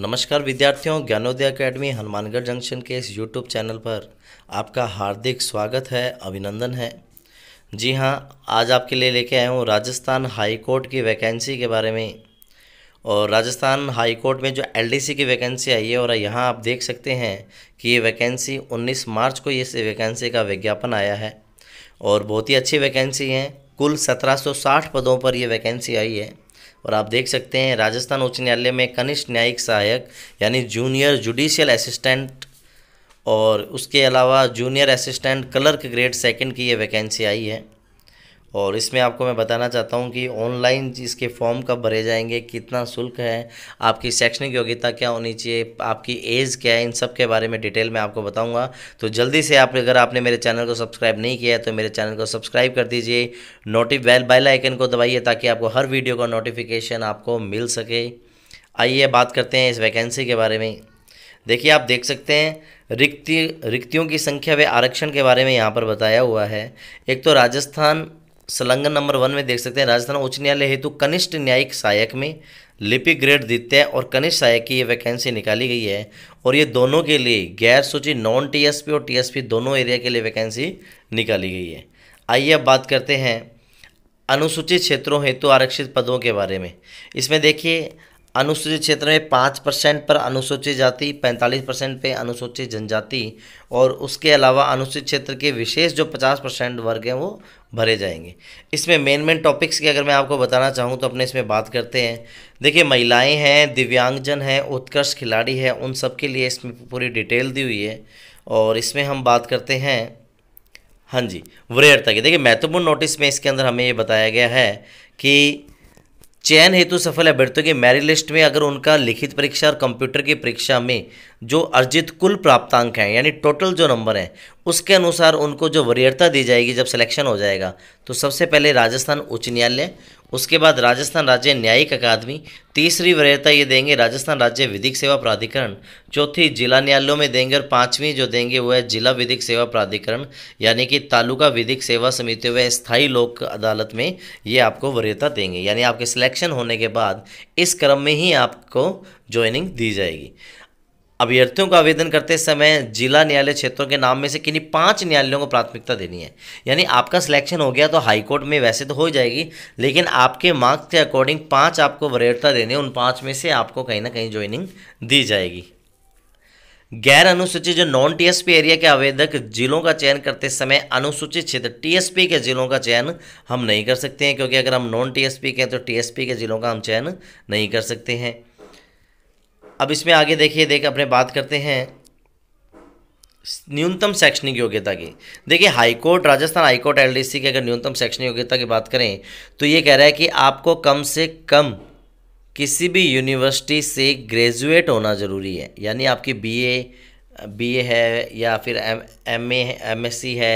नमस्कार विद्यार्थियों Gyanodaya academy Hanumangarh junction के इस यूट्यूब चैनल पर आपका हार्दिक स्वागत है अभिनंदन है जी हाँ आज आपके लिए लेके आया हूँ राजस्थान हाई कोर्ट की वैकेंसी के बारे में और राजस्थान हाई कोर्ट में जो एलडीसी की वैकेंसी आई है और यहाँ आप देख सकते हैं कि ये वैकेंसी उन्नीस मार्च को इस वैकेंसी का विज्ञापन आया है और बहुत ही अच्छी वैकेंसी है कुल सत्रह पदों पर ये वैकेंसी आई है और आप देख सकते हैं राजस्थान उच्च न्यायालय में कनिष्ठ न्यायिक सहायक यानी जूनियर जुडिशियल असिस्टेंट और उसके अलावा junior assistant clerk grade second की ये वैकेंसी आई है और इसमें आपको मैं बताना चाहता हूँ कि ऑनलाइन इसके फॉर्म कब भरे जाएंगे कितना शुल्क है आपकी शैक्षणिक योग्यता क्या होनी चाहिए आपकी एज क्या है इन सब के बारे में डिटेल में आपको बताऊँगा तो जल्दी से आप अगर आपने मेरे चैनल को सब्सक्राइब नहीं किया है तो मेरे चैनल को सब्सक्राइब कर दीजिए नोटिफ बैल बेल को दबाइए ताकि आपको हर वीडियो का नोटिफिकेशन आपको मिल सके आइए बात करते हैं इस वैकेंसी के बारे में देखिए आप देख सकते हैं रिक्ति रिक्तियों की संख्या व आरक्षण के बारे में यहाँ पर बताया हुआ है एक तो राजस्थान संलग्न नंबर वन में देख सकते हैं राजस्थान उच्च न्यायालय हेतु कनिष्ठ न्यायिक सहायक में लिपि ग्रेड द्वितीय और कनिष्ठ सहायक की ये वैकेंसी निकाली गई है और ये दोनों के लिए गैर सूची नॉन टीएसपी और टीएसपी दोनों एरिया के लिए वैकेंसी निकाली गई है आइए अब बात करते हैं अनुसूचित क्षेत्रों हेतु आरक्षित पदों के बारे में इसमें देखिए अनुसूचित क्षेत्र में पाँच परसेंट पर अनुसूचित जाति पैंतालीस परसेंट पर अनुसूचित जनजाति और उसके अलावा अनुसूचित क्षेत्र के विशेष जो पचास परसेंट वर्ग हैं वो भरे जाएंगे इसमें मेन मेन टॉपिक्स की अगर मैं आपको बताना चाहूँ तो अपने इसमें बात करते हैं देखिए महिलाएं हैं दिव्यांगजन हैं उत्कर्ष खिलाड़ी हैं उन सब के लिए इसमें पूरी डिटेल दी हुई है और इसमें हम बात करते हैं हाँ जी वरीयता की देखिए महत्वपूर्ण नोटिस में इसके अंदर हमें ये बताया गया है कि चयन हेतु सफल अभ्यर्थियों की मेरिट लिस्ट में अगर उनका लिखित परीक्षा और कंप्यूटर की परीक्षा में जो अर्जित कुल प्राप्तांक हैं यानी टोटल जो नंबर हैं उसके अनुसार उनको जो वरीयता दी जाएगी जब सिलेक्शन हो जाएगा तो सबसे पहले राजस्थान उच्च न्यायालय उसके बाद राजस्थान राज्य न्यायिक अकादमी तीसरी वरीयता ये देंगे राजस्थान राज्य विधिक सेवा प्राधिकरण चौथी जिला न्यायालयों में देंगे और पाँचवीं जो देंगे वो है जिला विधिक सेवा प्राधिकरण यानी कि तालुका विधिक सेवा समिति व स्थायी लोक अदालत में ये आपको वरीयता देंगे यानी आपके सिलेक्शन होने के बाद इस क्रम में ही आपको ज्वाइनिंग दी जाएगी अभ्यर्थियों का आवेदन करते समय जिला न्यायालय क्षेत्रों के नाम में से किन्हीं पांच न्यायालयों को प्राथमिकता देनी है यानी आपका सिलेक्शन हो गया तो हाईकोर्ट में वैसे तो हो जाएगी लेकिन आपके मार्क्स के अकॉर्डिंग पांच आपको वरीयता देनी है उन पांच में से आपको कहीं ना कहीं ज्वाइनिंग दी जाएगी गैर अनुसूचित जो नॉन टीएसपी एरिया के आवेदक जिलों का चयन करते समय अनुसूचित क्षेत्र टीएसपी के जिलों का चयन हम नहीं कर सकते हैं क्योंकि अगर हम नॉन टीएसपी के हैं तो टीएसपी के जिलों का हम चयन नहीं कर सकते हैं अब इसमें आगे देखिए देख अपने बात करते हैं न्यूनतम शैक्षणिक योग्यता की देखिए हाईकोर्ट राजस्थान हाईकोर्ट सी की अगर न्यूनतम शैक्षणिक योग्यता की बात करें तो ये कह रहा है कि आपको कम से कम किसी भी यूनिवर्सिटी से ग्रेजुएट होना ज़रूरी है यानी आपकी बीए बीए है या फिर एम एम एमएससी है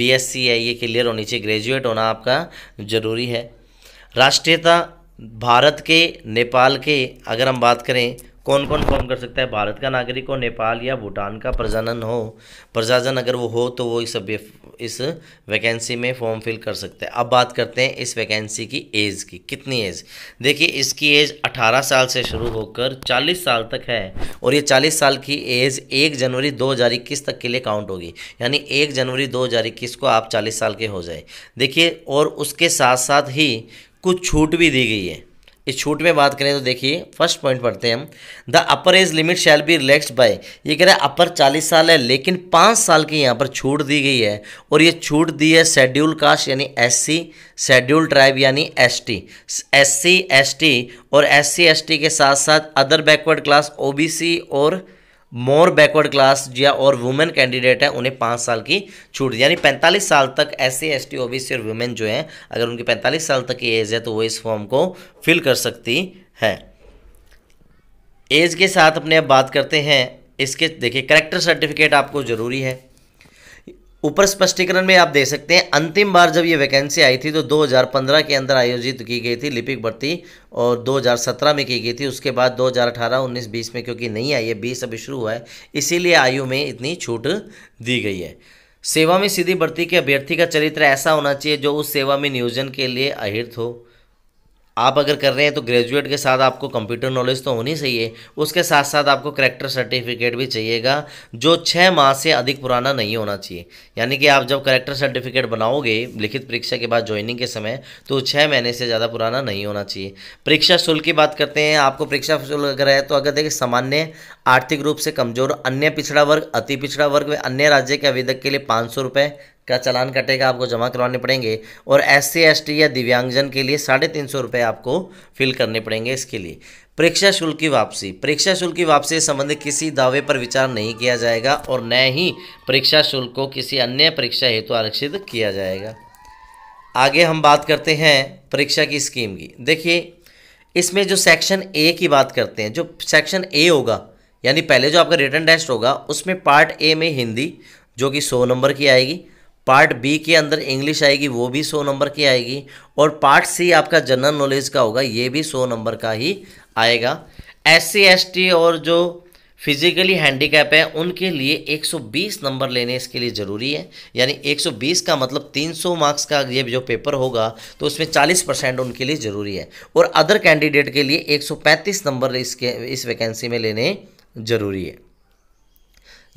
बीएससी है ये क्लियर होनी चाहिए ग्रेजुएट होना आपका ज़रूरी है राष्ट्रीयता भारत के नेपाल के अगर हम बात करें कौन कौन फॉर्म कर सकता है भारत का नागरिक हो नेपाल या भूटान का प्रजनन हो प्रजाजन अगर वो हो तो वो इस इस वैकेंसी में फॉर्म फिल कर सकते हैं अब बात करते हैं इस वैकेंसी की एज की कितनी एज देखिए इसकी एज 18 साल से शुरू होकर 40 साल तक है और ये 40 साल की एज 1 जनवरी 2021 तक के लिए काउंट होगी यानी 1 जनवरी 2021 को आप 40 साल के हो जाए देखिए और उसके साथ साथ ही कुछ छूट भी दी गई है इस छूट में बात करें तो देखिए फर्स्ट पॉइंट पढ़ते हैं हम the upper age limit shall be relax by ये कह रहा है अपर चालीस साल है लेकिन पाँच साल की यहाँ पर छूट दी गई है और ये छूट दी है शेड्यूल कास्ट यानी एससी शेड्यूल ट्राइब यानी एसटी एससी एसटी और एससी एसटी के साथ साथ अदर बैकवर्ड क्लास ओबीसी और मोर बैकवर्ड क्लास या और वुमेन कैंडिडेट हैं उन्हें पाँच साल की छूट यानी पैंतालीस साल तक S C S T O B C और वुमेन जो हैं अगर उनकी पैंतालीस साल तक की एज है तो वो इस फॉर्म को फिल कर सकती है एज के साथ अपने अब बात करते हैं इसके देखिए करेक्टर सर्टिफिकेट आपको ज़रूरी है ऊपर स्पष्टीकरण में आप देख सकते हैं अंतिम बार जब ये वैकेंसी आई थी तो 2015 के अंदर आयोजित की गई थी लिपिक भर्ती और 2017 में की गई थी उसके बाद 2018, 19, 20 में क्योंकि नहीं आई है 20 अभी शुरू हुआ है इसीलिए आयु में इतनी छूट दी गई है सेवा में सीधी भर्ती के अभ्यर्थी का चरित्र ऐसा होना चाहिए जो उस सेवा में नियोजन के लिए अहिर्त हो आप अगर कर रहे हैं तो ग्रेजुएट के साथ आपको कंप्यूटर नॉलेज तो होनी चाहिए उसके साथ साथ आपको करेक्टर सर्टिफिकेट भी चाहिएगा जो छः माह से अधिक पुराना नहीं होना चाहिए यानी कि आप जब करेक्टर सर्टिफिकेट बनाओगे लिखित परीक्षा के बाद ज्वाइनिंग के समय तो छः महीने से ज़्यादा पुराना नहीं होना चाहिए परीक्षा शुल्क की बात करते हैं आपको परीक्षा शुल्क अगर है तो अगर देखिए सामान्य आर्थिक रूप से कमज़ोर अन्य पिछड़ा वर्ग अति पिछड़ा वर्ग में अन्य राज्य के आवेदक के लिए पाँच सौ रुपये का चालान कटेगा आपको जमा करवाने पड़ेंगे और एस सी या दिव्यांगजन के लिए साढ़े तीन सौ रुपये आपको फिल करने पड़ेंगे इसके लिए परीक्षा शुल्क की वापसी परीक्षा शुल्क की वापसी संबंधित किसी दावे पर विचार नहीं किया जाएगा और न ही परीक्षा शुल्क को किसी अन्य परीक्षा हेतु तो आरक्षित किया जाएगा आगे हम बात करते हैं परीक्षा की स्कीम की देखिए इसमें जो सेक्शन ए की बात करते हैं जो सेक्शन ए होगा यानी पहले जो आपका रिटर्न टेस्ट होगा उसमें पार्ट ए में हिंदी जो कि सौ नंबर की आएगी पार्ट बी के अंदर इंग्लिश आएगी वो भी सौ नंबर की आएगी और पार्ट सी आपका जनरल नॉलेज का होगा ये भी सौ नंबर का ही आएगा एस सी और जो फिजिकली हैंडीकैप है उनके लिए 120 नंबर लेने इसके लिए ज़रूरी है यानी 120 का मतलब 300 मार्क्स का ये जो पेपर होगा तो उसमें 40 परसेंट उनके लिए ज़रूरी है और अदर कैंडिडेट के लिए 135 नंबर इसके इस वैकेंसी में लेने ज़रूरी है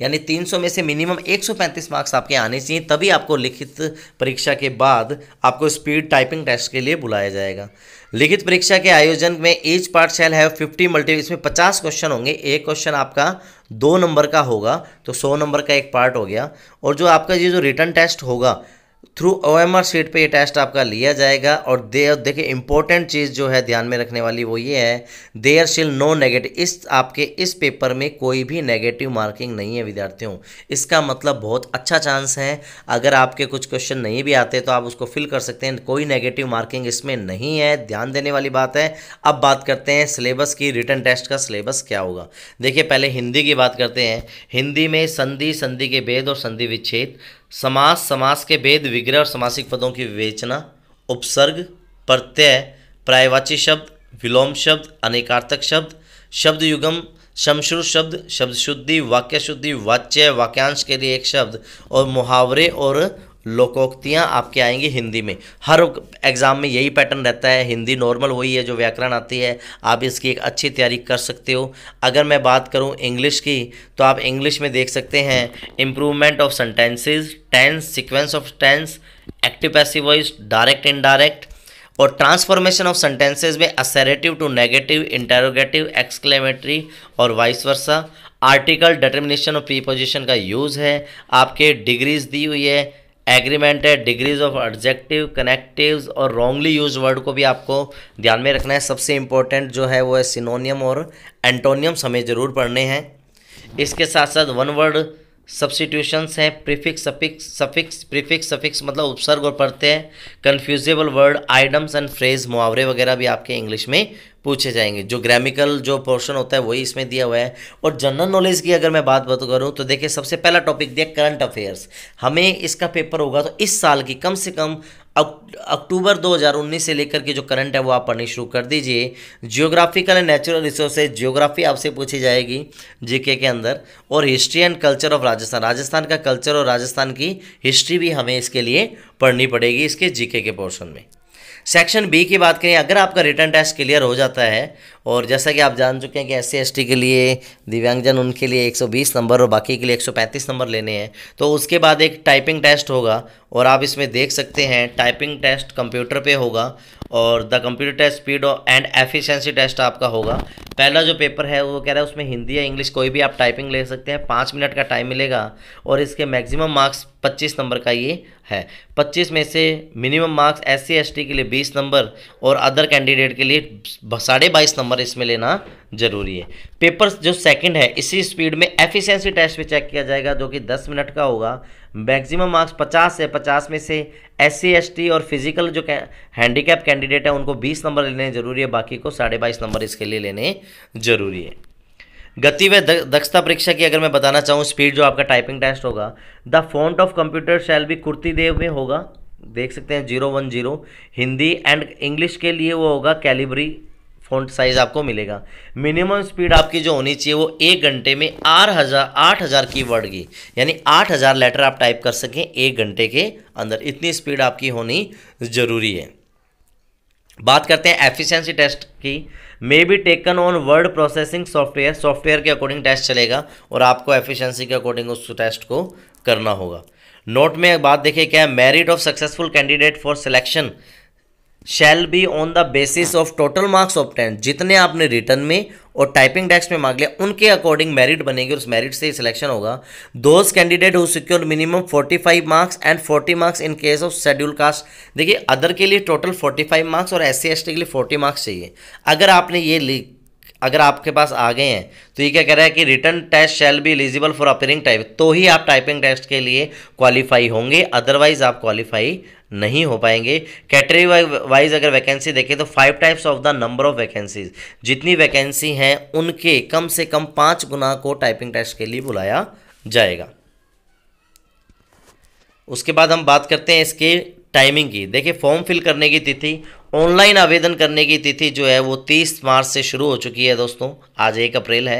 यानी 300 में से मिनिमम 135 मार्क्स आपके आने चाहिए तभी आपको लिखित परीक्षा के बाद आपको स्पीड टाइपिंग टेस्ट के लिए बुलाया जाएगा लिखित परीक्षा के आयोजन में एज पार्ट शैल है फिफ्टी मल्टी इसमें पचास क्वेश्चन होंगे एक क्वेश्चन आपका दो नंबर का होगा तो सौ नंबर का एक पार्ट हो गया और जो आपका ये जो रिटर्न टेस्ट होगा through O M R sheet पर ये टेस्ट आपका लिया जाएगा और दे देखिए इंपॉर्टेंट चीज़ जो है ध्यान में रखने वाली वो ये है देयर शिल नो नेगेटिव इस आपके इस पेपर में कोई भी नेगेटिव मार्किंग नहीं है विद्यार्थियों इसका मतलब बहुत अच्छा चांस है अगर आपके कुछ क्वेश्चन नहीं भी आते तो आप उसको फिल कर सकते हैं कोई नेगेटिव मार्किंग इसमें नहीं है ध्यान देने वाली बात है अब बात करते हैं सिलेबस की रिटर्न टेस्ट का सिलेबस क्या होगा देखिए पहले हिंदी की बात करते हैं हिंदी में संधि संधि के भेद और संधि विच्छेद समास समास के भेद विग्रह और समासिक पदों की विवेचना उपसर्ग प्रत्यय प्रायवाची शब्द विलोम शब्द अनेकार्थक शब्द शब्द युगम शमशुर शब्द शब्द शुद्धि वाक्य शुद्धि वाच्य वाक्यांश के लिए एक शब्द और मुहावरे और लोकोक्तियाँ आपके आएंगी हिंदी में हर एग्ज़ाम में यही पैटर्न रहता है हिंदी नॉर्मल वही है जो व्याकरण आती है आप इसकी एक अच्छी तैयारी कर सकते हो अगर मैं बात करूँ इंग्लिश की तो आप इंग्लिश में देख सकते हैं improvement of sentences tense sequence of tense active passive voice direct indirect और ट्रांसफॉर्मेशन ऑफ सेंटेंसेज में assertive to negative interrogative exclamatory और vice versa article determination of preposition का यूज़ है आपके डिग्रीज दी हुई है एग्रीमेंट है डिग्रीज ऑफ ऑब्जेक्टिव कनेक्टिव्स और रॉन्गली यूज वर्ड को भी आपको ध्यान में रखना है सबसे इम्पोर्टेंट जो है वो है सिनोनियम और एंटोनियम्स हमें ज़रूर पढ़ने हैं इसके साथ साथ वन वर्ड सब्सटीट्यूशंस हैं prefix suffix suffix prefix suffix मतलब उपसर्ग और पढ़ते हैं confusable word idioms and phrase मुहावरे वगैरह भी आपके इंग्लिश में पूछे जाएंगे जो ग्रामिकल जो पोर्शन होता है वही इसमें दिया हुआ है और जनरल नॉलेज की अगर मैं बात बात करूँ तो देखिए सबसे पहला टॉपिक दिया करंट अफेयर्स हमें इसका पेपर होगा तो इस साल की कम से कम अक्टूबर 2019 से लेकर के जो करंट है वो आप पढ़नी शुरू कर दीजिए geographical and natural resources geography आपसे पूछी जाएगी जीके के अंदर और history and culture of Rajasthan Rajasthan का कल्चर और राजस्थान की हिस्ट्री भी हमें इसके लिए पढ़नी पड़ेगी इसके जीके के पोर्शन में सेक्शन बी की बात करें अगर आपका रिटर्न टेस्ट क्लियर हो जाता है और जैसा कि आप जान चुके हैं कि एस सी के लिए दिव्यांगजन उनके लिए 120 नंबर और बाकी के लिए 135 नंबर लेने हैं तो उसके बाद एक टाइपिंग टेस्ट होगा और आप इसमें देख सकते हैं टाइपिंग टेस्ट कंप्यूटर पे होगा और the computer test speed and efficiency test आपका होगा पहला जो पेपर है वो कह रहा है उसमें हिंदी या इंग्लिश कोई भी आप टाइपिंग ले सकते हैं पाँच मिनट का टाइम मिलेगा और इसके मैक्सिमम मार्क्स पच्चीस नंबर का ये है पच्चीस में से मिनिमम मार्क्स एस सी के लिए बीस नंबर और अदर कैंडिडेट के लिए साढ़े बाईस नंबर नंबर इसमें लेना जरूरी है पेपर जो सेकंड है इसी स्पीड में एफिशिएंसी टेस्ट भी चेक किया जाएगा जो कि 10 मिनट का होगा मैक्सिमम मार्क्स 50 से 50 में से एस सी और फिजिकल जो हैंडीकैप कैंडिडेट है उनको 20 नंबर लेने जरूरी है बाकी को साढ़े बाईस नंबर इसके लिए लेने जरूरी है गति व दक्षता परीक्षा की अगर मैं बताना चाहूँ स्पीड जो आपका टाइपिंग टेस्ट होगा the font of computer shall भी कुर्ती देव में होगा देख सकते हैं zero one zero Hindi and English के लिए वो होगा कैलिबरी फ़ॉन्ट साइज़ आपको मिलेगा मिनिमम स्पीड आपकी जो होनी चाहिए वो एक घंटे में आठ हज़ार आठ हज़ार की वर्ड की यानी आठ हज़ार लेटर आप टाइप कर सकें एक घंटे के अंदर इतनी स्पीड आपकी होनी ज़रूरी है बात करते हैं एफिशिएंसी टेस्ट की may be taken on word processing software software के अकॉर्डिंग टेस्ट चलेगा और आपको एफिशियंसी के अकॉर्डिंग उस टेस्ट को करना होगा नोट में बात देखिए क्या है merit of successful candidate for selection shall be on the basis of total marks of ten जितने आपने रिटर्न में और टाइपिंग डेस्क में मांग लिया उनके अकॉर्डिंग मेरिट बनेगी उस मेरिट से सिलेक्शन होगा those candidate who secure minimum 45 marks and 40 marks in case of schedule caste देखिए अदर के लिए टोटल 45 मार्क्स और एस सी के लिए 40 मार्क्स चाहिए अगर आपने ये ली अगर आपके पास आ गए हैं तो ये क्या कह रहा है कि written test shall be eligible for appearing type तो ही आप टाइपिंग टेस्ट के लिए क्वालिफाई होंगे अदरवाइज आप क्वालिफाई नहीं हो पाएंगे कैटेगरी वाइज अगर वैकेंसी देखें तो five types of the number of vacancies जितनी वैकेंसी हैं उनके कम से कम पांच गुना को टाइपिंग टेस्ट के लिए बुलाया जाएगा उसके बाद हम बात करते हैं इसके टाइमिंग की देखिए फॉर्म फिल करने की तिथि ऑनलाइन आवेदन करने की तिथि जो है वो 30 मार्च से शुरू हो चुकी है दोस्तों आज एक अप्रैल है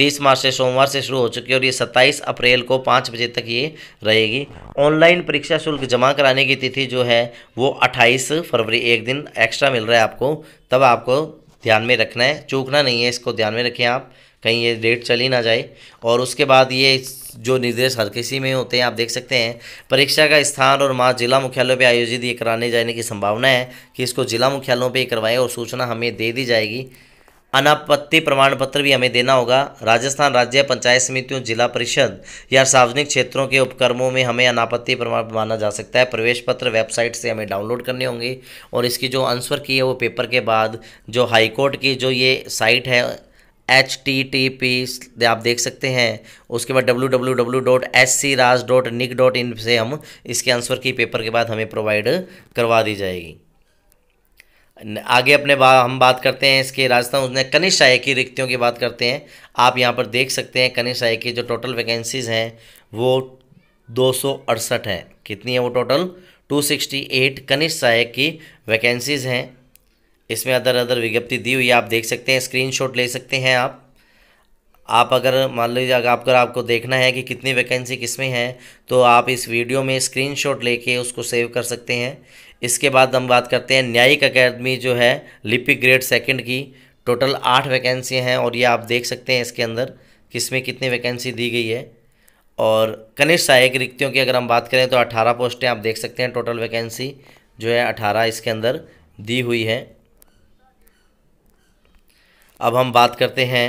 30 मार्च से सोमवार से शुरू हो चुकी है और ये 27 अप्रैल को पाँच बजे तक ये रहेगी ऑनलाइन परीक्षा शुल्क जमा कराने की तिथि जो है वो 28 फरवरी एक दिन एक्स्ट्रा मिल रहा है आपको तब आपको ध्यान में रखना है चूकना नहीं है इसको ध्यान में रखें आप कहीं ये डेट चली ना जाए और उसके बाद ये जो निर्देश हर किसी में होते हैं आप देख सकते हैं परीक्षा का स्थान और माँ जिला मुख्यालयों पर आयोजित ये कराने जाने की संभावना है कि इसको जिला मुख्यालयों पर करवाएँ और सूचना हमें दे दी जाएगी अनापत्ति प्रमाण पत्र भी हमें देना होगा राजस्थान राज्य पंचायत समितियों जिला परिषद या सार्वजनिक क्षेत्रों के उपक्रमों में हमें अनापत्ति प्रमाण माना जा सकता है प्रवेश पत्र वेबसाइट से हमें डाउनलोड करने होंगे और इसकी जो आंसर की है वो पेपर के बाद जो हाईकोर्ट की जो ये साइट है एच टी टी पी आप देख सकते हैं उसके बाद W W W dot S C raj dot nic dot in से हम इसके आंसर की पेपर के बाद हमें प्रोवाइड करवा दी जाएगी आगे अपने बा, हम बात करते हैं इसके राजस्थान उसने कनिष्ठ सहायक की रिक्तियों की बात करते हैं आप यहाँ पर देख सकते हैं कनिष्ठ सहायक की जो टोटल वैकेंसीज़ हैं वो दो हैं कितनी है वो टोटल 268 कनिष्ठ सहायक की वैकेंसीज़ हैं इसमें अदर अदर विज्ञप्ति दी हुई है आप देख सकते हैं स्क्रीनशॉट ले सकते हैं आप आप अगर मान लीजिए अगर आपको आपको देखना है कि कितनी वैकेंसी किसमें है तो आप इस वीडियो में स्क्रीनशॉट लेके उसको सेव कर सकते हैं इसके बाद हम बात करते हैं न्यायिक अकेडमी जो है लिपिक ग्रेड सेकंड की टोटल आठ वैकेंसी हैं और ये आप देख सकते हैं इसके अंदर किसमें कितनी वैकेंसी दी गई है और कनिष्ठ सहायक रिक्तियों की अगर हम बात करें तो अठारह पोस्टें आप देख सकते हैं टोटल वैकेंसी जो है अठारह इसके अंदर दी हुई है अब हम बात करते हैं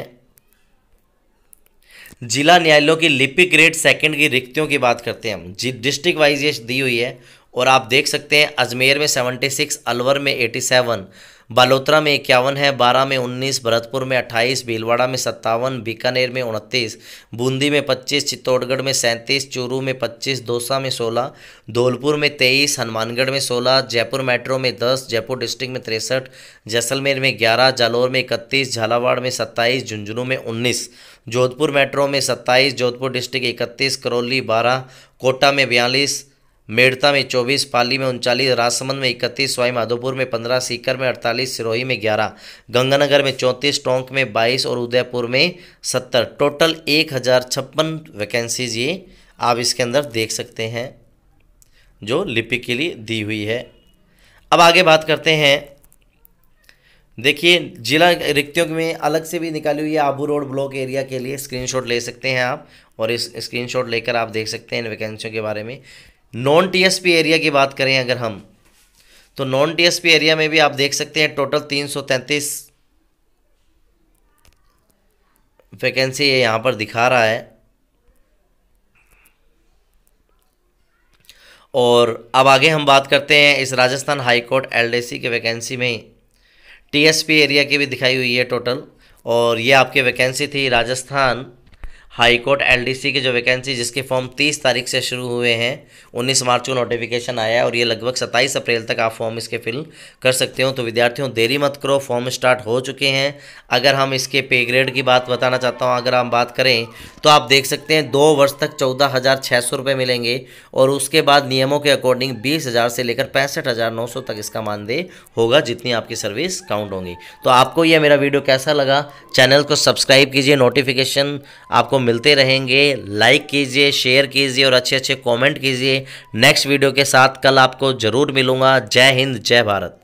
जिला न्यायालयों की लिपिक ग्रेड सेकंड की रिक्तियों की बात करते हैं हम जी डिस्ट्रिक्ट वाइज ये दी हुई है और आप देख सकते हैं अजमेर में 76 अलवर में 87 बालोतरा में इक्यावन है बारह में उन्नीस भरतपुर में अट्ठाईस भीलवाड़ा में सत्तावन बीकानेर में उनतीस बूंदी में पच्चीस चित्तौड़गढ़ में सैंतीस चूरू में पच्चीस दौसा में सोलह धौलपुर में तेईस हनुमानगढ़ में सोलह जयपुर मेट्रो में दस जयपुर डिस्ट्रिक्ट में तिरसठ जैसलमेर में ग्यारह जालौर में इकतीस झालावाड़ में सत्ताईस झुंझुनू में उन्नीस जोधपुर मेट्रो में सत्ताईस जोधपुर डिस्ट्रिक्ट इकतीस करौली बारह कोटा में बयालीस मेड़ता में चौबीस पाली में उनचालीस राजसमंद में इकतीस सवाई माधोपुर में पंद्रह सीकर में अड़तालीस सिरोही में ग्यारह गंगानगर में चौंतीस टोंक में बाईस और उदयपुर में सत्तर टोटल एक हज़ार छप्पन वैकेंसीज ये आप इसके अंदर देख सकते हैं जो लिपि के लिए दी हुई है अब आगे बात करते हैं देखिए जिला रिक्तियों में अलग से भी निकाली हुई है आबू रोड ब्लॉक एरिया के लिए स्क्रीनशॉट ले सकते हैं आप और इस स्क्रीनशॉट लेकर आप देख सकते हैं इन वैकेंसियों के बारे में नॉन टीएसपी एरिया की बात करें अगर हम तो नॉन टीएसपी एरिया में भी आप देख सकते हैं टोटल तीन सौ तैंतीस वैकेंसी ये यहाँ पर दिखा रहा है और अब आगे हम बात करते हैं इस राजस्थान हाई कोर्ट एलडीसी के वैकेंसी में टीएसपी एरिया की भी दिखाई हुई है टोटल और ये आपकी वैकेंसी थी राजस्थान हाई कोर्ट एलडीसी की जो वैकेंसी जिसके फॉर्म 30 तारीख से शुरू हुए हैं 19 मार्च को नोटिफिकेशन आया है और ये लगभग 27 अप्रैल तक आप फॉर्म इसके फिल कर सकते हो तो विद्यार्थियों देरी मत करो फॉर्म स्टार्ट हो चुके हैं अगर हम इसके पे ग्रेड की बात बताना चाहता हूँ अगर हम बात करें तो आप देख सकते हैं दो वर्ष तक चौदह मिलेंगे और उसके बाद नियमों के अकॉर्डिंग बीस से लेकर पैंसठ तक इसका मानदेय होगा जितनी आपकी सर्विस काउंट होंगी तो आपको यह मेरा वीडियो कैसा लगा चैनल को सब्सक्राइब कीजिए नोटिफिकेशन आपको मिलते रहेंगे लाइक कीजिए शेयर कीजिए और अच्छे अच्छे कमेंट कीजिए नेक्स्ट वीडियो के साथ कल आपको ज़रूर मिलूंगा जय हिंद जय भारत